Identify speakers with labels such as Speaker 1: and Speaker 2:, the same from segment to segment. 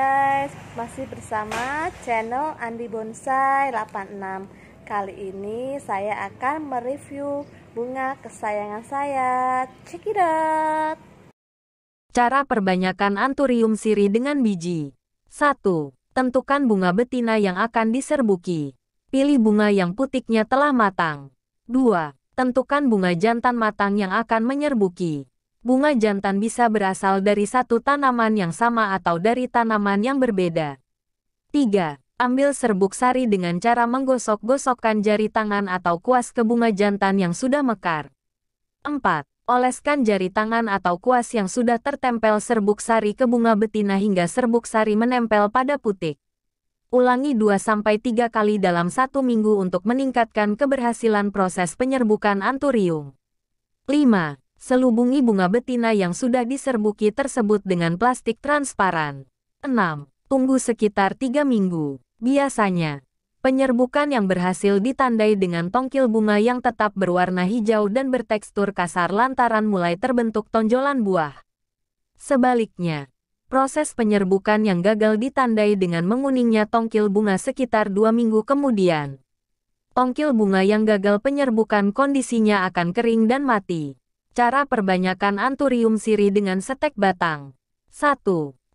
Speaker 1: guys, masih bersama channel Andi Bonsai 86 Kali ini saya akan mereview bunga kesayangan saya cekidot Cara perbanyakan anturium siri dengan biji 1. Tentukan bunga betina yang akan diserbuki Pilih bunga yang putiknya telah matang 2. Tentukan bunga jantan matang yang akan menyerbuki bunga jantan bisa berasal dari satu tanaman yang sama atau dari tanaman yang berbeda. 3. Ambil serbuk sari dengan cara menggosok-gosokkan jari tangan atau kuas ke bunga jantan yang sudah mekar. 4. Oleskan jari tangan atau kuas yang sudah tertempel serbuk sari ke bunga betina hingga serbuk sari menempel pada putik. Ulangi 2-3 kali dalam satu minggu untuk meningkatkan keberhasilan proses penyerbukan anturium. 5 selubungi bunga betina yang sudah diserbuki tersebut dengan plastik transparan. 6. Tunggu sekitar 3 minggu. Biasanya, penyerbukan yang berhasil ditandai dengan tongkil bunga yang tetap berwarna hijau dan bertekstur kasar lantaran mulai terbentuk tonjolan buah. Sebaliknya, proses penyerbukan yang gagal ditandai dengan menguningnya tongkil bunga sekitar dua minggu kemudian. Tongkil bunga yang gagal penyerbukan kondisinya akan kering dan mati. Cara perbanyakan anturium sirih dengan Stek batang. 1.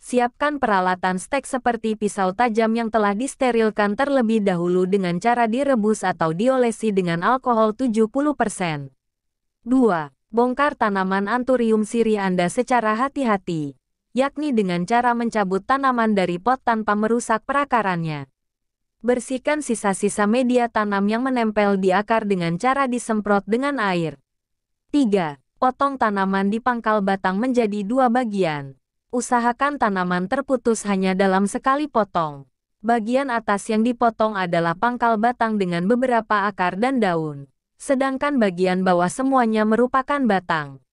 Speaker 1: Siapkan peralatan stek seperti pisau tajam yang telah disterilkan terlebih dahulu dengan cara direbus atau diolesi dengan alkohol 70%. 2. Bongkar tanaman anturium sirih Anda secara hati-hati, yakni dengan cara mencabut tanaman dari pot tanpa merusak perakarannya. Bersihkan sisa-sisa media tanam yang menempel di akar dengan cara disemprot dengan air. 3 potong tanaman di pangkal batang menjadi dua bagian. Usahakan tanaman terputus hanya dalam sekali potong. Bagian atas yang dipotong adalah pangkal batang dengan beberapa akar dan daun. Sedangkan bagian bawah semuanya merupakan batang.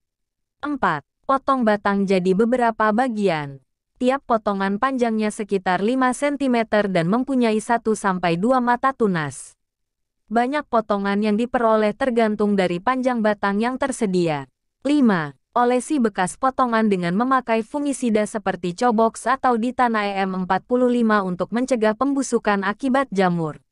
Speaker 1: 4. Potong batang jadi beberapa bagian. Tiap potongan panjangnya sekitar 5 cm dan mempunyai 1-2 mata tunas banyak potongan yang diperoleh tergantung dari panjang batang yang tersedia. 5. Olesi bekas potongan dengan memakai fungisida seperti Cobox atau tanah e EM45 untuk mencegah pembusukan akibat jamur.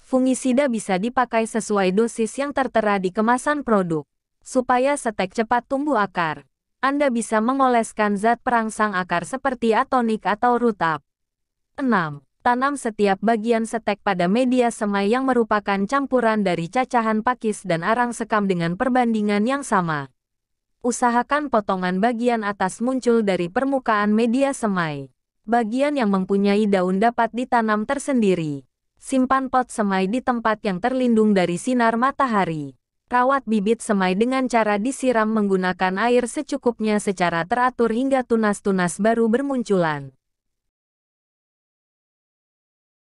Speaker 1: Fungisida bisa dipakai sesuai dosis yang tertera di kemasan produk, supaya setek cepat tumbuh akar. Anda bisa mengoleskan zat perangsang akar seperti atonik atau rutab. 6. Tanam setiap bagian setek pada media semai yang merupakan campuran dari cacahan pakis dan arang sekam dengan perbandingan yang sama usahakan potongan bagian atas muncul dari permukaan media semai. Bagian yang mempunyai daun dapat ditanam tersendiri. Simpan pot semai di tempat yang terlindung dari sinar matahari. Rawat bibit semai dengan cara disiram menggunakan air secukupnya secara teratur hingga tunas-tunas baru bermunculan.